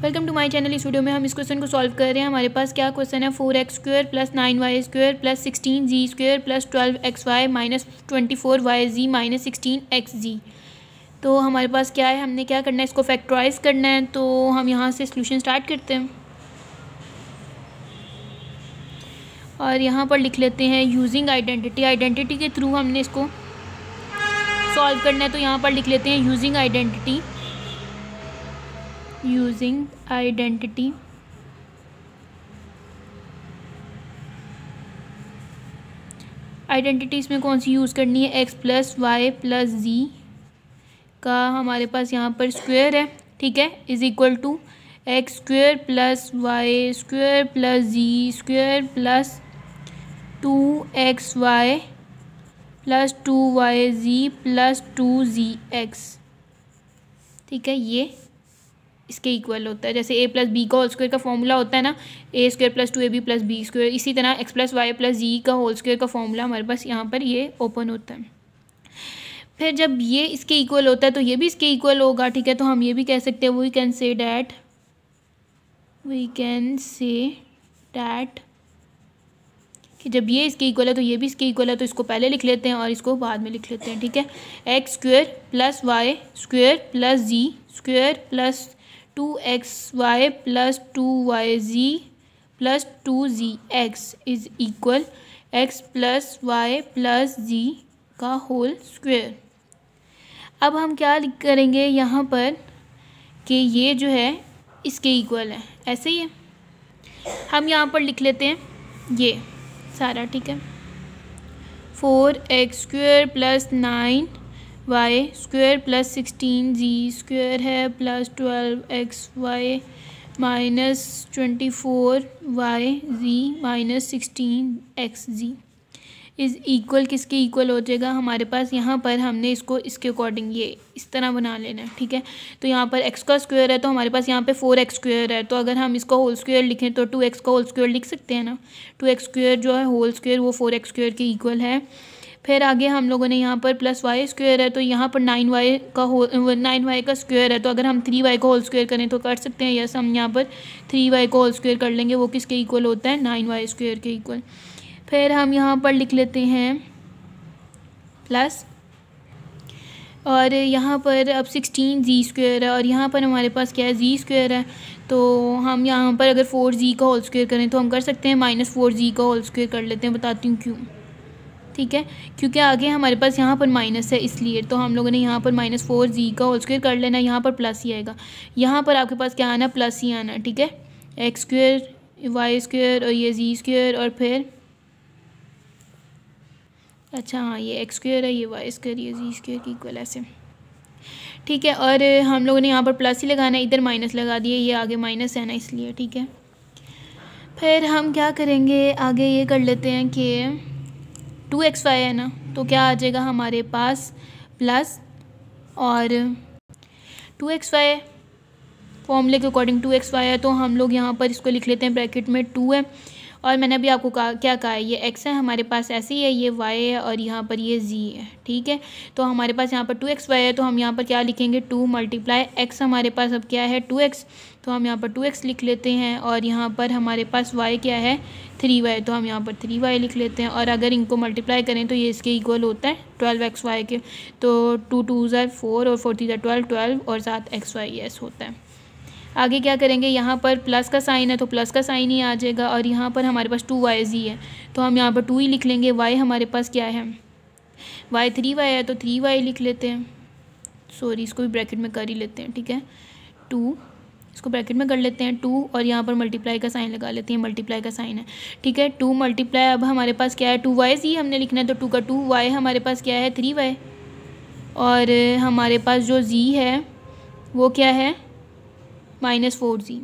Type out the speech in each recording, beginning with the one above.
welcome to my channel इस video में हम इस क्वेश्चन को सॉल्व कर रहे हैं हमारे पास क्या क्वेश्चन है four x square plus nine y square plus sixteen z square plus twelve x y minus twenty four y z minus sixteen x z तो हमारे पास क्या है हमने क्या करना है इसको फैक्ट्राइज करना है तो हम यहाँ से सोल्यूशन स्टार्ट करते हैं और यहाँ पर लिख लेते हैं यूजिंग आइडेंटिटी आइडेंटिटी के थ्रू हमने इसको सॉल्व करना है तो यहाँ पर लिख लेते हैं using identity using identity identities में कौन सी यूज़ करनी है x plus y plus z का हमारे पास यहाँ पर स्क्वायर है ठीक है is equal to x square plus y square plus z square plus two x y plus two y z plus two z x ठीक है ये इसके इक्वल होता है जैसे ए प्लस बी का होल स्क्वेयर का फॉर्मूला होता है ना a square plus two a b plus b square इसी तरह x plus y plus z का होल स्क्वेयर का फॉर्मूला हमारे पास यहाँ पर ये ओपन होता है फिर जब ये इसके इक्वल होता है तो ये भी इसके इक्वल होगा ठीक है तो हम ये भी कह सकते हैं we can say that we can say that कि जब ये इसके इक्वल है तो ये भी इसके इक्वल है तो इसको पहले लिख लेते हैं और इसको बाद में लिख लेते हैं ठीक है x square plus y square plus z square plus two x y plus two y z plus two z x is equal x plus y plus z का होल स्क्वेयर अब हम क्या करेंगे यहाँ पर कि ये जो है इसके इक्वल है ऐसे ही है हम यहाँ पर लिख लेते हैं ये सारा ठीक है four x square plus nine y square plus sixteen z square है plus twelve x y minus twenty four y z minus sixteen x z is equal किसके इक्वल हो जाएगा हमारे पास यहाँ पर हमने इसको इसके अकॉर्डिंग ये इस तरह बना लेना है ठीक है तो यहाँ पर एक्स का स्क्वायर है तो हमारे पास यहाँ पे फोर एक्स स्क्वायर है तो अगर हम इसका होल स्क्वायर लिखें तो टू एक्स का होल स्क्वायर लिख सकते हैं ना टू एक्स स्क्वेयर जो है होल स्क्वायर वो फोर एक्स स्क्वेयर के इक्वल है फिर आगे हम लोगों ने यहाँ पर प्लस वाई स्क्वेयर है तो यहाँ पर नाइन वाई का हो नाइन वाई का स्क्वेयर है तो अगर हम थ्री वाई का होल स्क्वेयर करें तो कर सकते हैं यस हम यहाँ पर थ्री वाई का होल स्क्वेयर कर लेंगे वो किसके इक्वल होता है नाइन वाई स्क्वेयर के इक्वल फिर हम यहाँ पर लिख लेते हैं प्लस और यहाँ पर अब सिक्सटीन जी स्क्वेयर है और यहाँ पर हमारे पास क्या है जी स्क्वेयर है तो हम यहाँ पर अगर फोर जी का होल स्क्वेयर करें तो हम कर सकते हैं माइनस फोर जी का होल स्क्वेयर कर लेते हैं बताती हूँ क्यों ठीक है क्योंकि आगे हमारे पास यहाँ पर माइनस है इसलिए तो हम लोगों ने यहाँ पर माइनस फोर जी का होल स्क्वेयर कर लेना यहाँ पर प्लस ही आएगा यहाँ पर आपके पास क्या आना प्लस ही आना ठीक है एक्स स्क्वेयर वाई स्क्वेयर और ये जी स्क्वेयर और फिर अच्छा हाँ ये एक्स स्क्वेयर है ये वाई स्क्वेयर ये जी स्क्वेयर की इक्वल ऐसे ठीक है और हम लोगों ने यहाँ पर प्लस ही लगाना है इधर माइनस लगा दिए ये आगे माइनस है ना इसलिए ठीक है फिर हम क्या करेंगे आगे ये कर लेते हैं कि टू एक्स वाई है ना तो क्या आ जाएगा हमारे पास प्लस और टू एक्स वाई फॉर्मूले के अकॉर्डिंग टू एक्स वाई है तो हम लोग यहाँ पर इसको लिख लेते हैं ब्रैकेट में टू है और मैंने अभी आपको कहा क्या कहा है ये एक्स है हमारे पास ऐसे ही है ये वाई है और यहाँ पर ये जी है ठीक है तो हमारे पास यहाँ पर टू एक्स वाई है तो हम यहाँ पर क्या लिखेंगे टू मल्टीप्लाई एक्स हमारे पास अब क्या है टू एक्स तो हम यहाँ पर टू एक्स लिख लेते हैं और यहाँ पर हमारे पास वाई क्या है थ्री वाई तो हम यहाँ पर थ्री वाई लिख लेते हैं और अगर इनको मल्टीप्लाई करें तो ये इसके इक्वल होता है ट्वेल्व एक्स वाई के तो टू टू ज़ार फोर और फोर थ्री ज़ार ट्वेल्व ट्वेल्व और सात एक्स वाई एस होता है आगे क्या करेंगे यहाँ पर प्लस का साइन है तो प्लस का साइन ही आ जाएगा और यहाँ पर हमारे पास टू वाई जी है तो हम यहाँ पर टू ही लिख लेंगे वाई हमारे पास क्या है वाई थ्री वाई है तो थ्री वाई लिख लेते हैं सॉरी इसको भी ब्रैकेट में कर ही लेते हैं ठीक है टू इसको ब्रैकेट में कर लेते हैं टू और यहाँ पर मल्टीप्लाई का साइन लगा लेते हैं मल्टीप्लाई का साइन है ठीक है टू मल्टीप्लाई अब हमारे पास क्या है टू वाई सी हमने लिखना है तो टू का टू वाई हमारे पास क्या है थ्री वाई और हमारे पास जो जी है वो क्या है माइनस फोर जी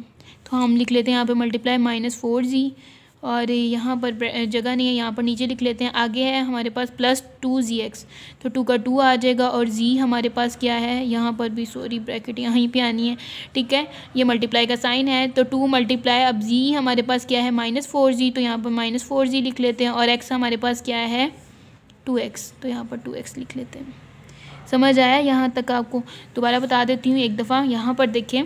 तो हम लिख लेते हैं यहाँ पर मल्टीप्लाई माइनस फोर जी और यहाँ पर जगह नहीं है यहाँ पर नीचे लिख लेते हैं आगे है हमारे पास प्लस टू जी एक्स तो टू का टू आ जाएगा और जी हमारे पास क्या है यहाँ पर भी सॉरी ब्रैकेट यहीं पे आनी है ठीक है ये मल्टीप्लाई का साइन है तो टू मल्टीप्लाई अब जी हमारे पास क्या है माइनस फोर जी तो यहाँ पर माइनस फोर जी लिख लेते हैं और एक्स हमारे पास क्या है टू एक्स तो यहाँ पर टू एक्स लिख लेते हैं समझ आया यहाँ तक आपको दोबारा बता देती हूँ एक दफ़ा यहाँ पर देखें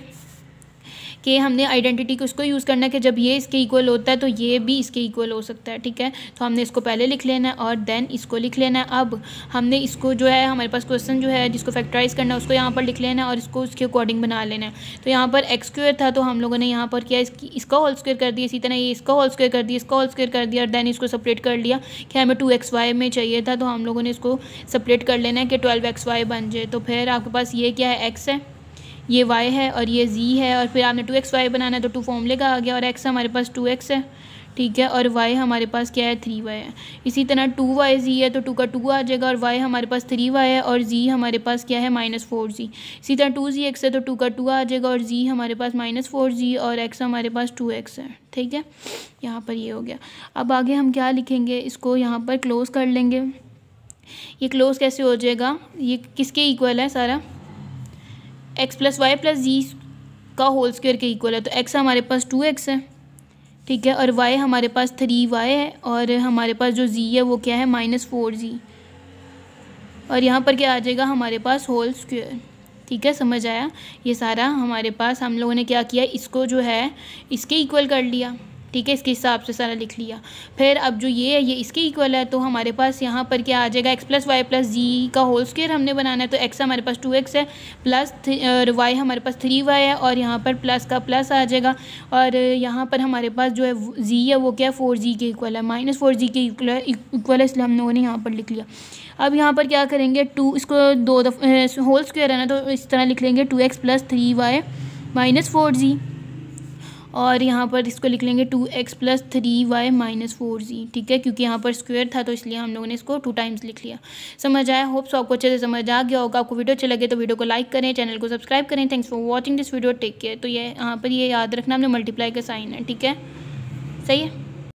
कि हमने आइडेंटिटी को इसको यूज़ करना है कि जब ये इसके इक्वल होता है तो ये भी इसके इक्वल हो सकता है ठीक है तो हमने इसको पहले लिख लेना है और देन इसको लिख लेना है अब हमने इसको जो है हमारे पास क्वेश्चन जो है जिसको फैक्टराइज करना है उसको यहाँ पर लिख लेना है और इसको उसके अकॉर्डिंग बना लेना है तो यहाँ पर एक्स स्क्वेयर था तो हम लोगों ने यहाँ पर किया इसकी इसका होल स्क्वेयर कर दिया इसी तरह ये इसका होल स्क्वेयर कर दिया इसका होल स्क्वेयर कर दिया और देन इसको सपरेट कर लिया कि हमें टू एक्स वाई में चाहिए था तो हम लोगों ने इसको सपरेट कर लेना है कि ट्वेल्व एक्स वाई बन जाए तो फिर आपके पास ये क्या है एक्स है ये वाई है और ये जी है और फिर आपने टू एक्स वाई बनाना है तो टू फॉर्मूले का आ गया और एक्स हमारे पास टू एक्स है ठीक है और वाई हमारे पास क्या है थ्री वाई है इसी तरह टू वाई जी है तो टू का टू आ जाएगा और वाई हमारे पास थ्री वाई है और जी हमारे पास क्या है माइनस फोर जी इसी तरह टू जी एक्स है तो टू का टू आ जाएगा और जी हमारे पास माइनस फोर जी और एक्स हमारे पास टू एक्स है ठीक है यहाँ पर ये हो गया अब आगे हम क्या लिखेंगे इसको यहाँ पर क्लोज़ कर लेंगे ये क्लोज़ कैसे हो जाएगा ये किसके इक्वल है सारा x plus y plus z का होल स्क्वायर के इक्वल है तो एक्स हमारे पास टू एक्स है ठीक है और वाई हमारे पास थ्री वाई है और हमारे पास जो जी है वो क्या है माइनस फोर जी और यहाँ पर क्या आ जाएगा हमारे पास होल स्क्वायर ठीक है समझ आया ये सारा हमारे पास हम लोगों ने क्या किया इसको जो है इसके इक्वल कर लिया ठीक है इसके हिसाब से सारा लिख लिया फिर अब जो ये है ये इसके इक्वल है तो हमारे पास यहाँ पर क्या आ जाएगा x plus y plus z का होल स्केयर हमने बनाना है तो एक्स हमारे पास टू एक्स है प्लस वाई हमारे पास थ्री वाई है और यहाँ पर प्लस का प्लस आ जाएगा और यहाँ पर हमारे पास जो है जी है वो क्या है फोर जी के इक्वल है माइनस फोर जी के इक्वल है इसलिए हम लोगों ने यहाँ पर लिख लिया अब यहाँ पर क्या करेंगे टू इसको दो दफ़ होल स्क्वायर है ना तो इस तरह लिख लेंगे two x plus three y minus four z और यहाँ पर इसको लिख लेंगे two x plus three y minus four z ठीक है क्योंकि यहाँ पर स्क्वेयर था तो इसलिए हम लोगों ने इसको टू टाइम्स लिख लिया समझ आया होप्स आपको अच्छे से समझ आ गया होगा आपको वीडियो अच्छे लगे तो वीडियो को लाइक करें चैनल को सब्सक्राइब करें thanks for watching this video take care तो ये यहाँ पर ये याद रखना हमने मल्टीप्लाई का साइन है ठीक है सही है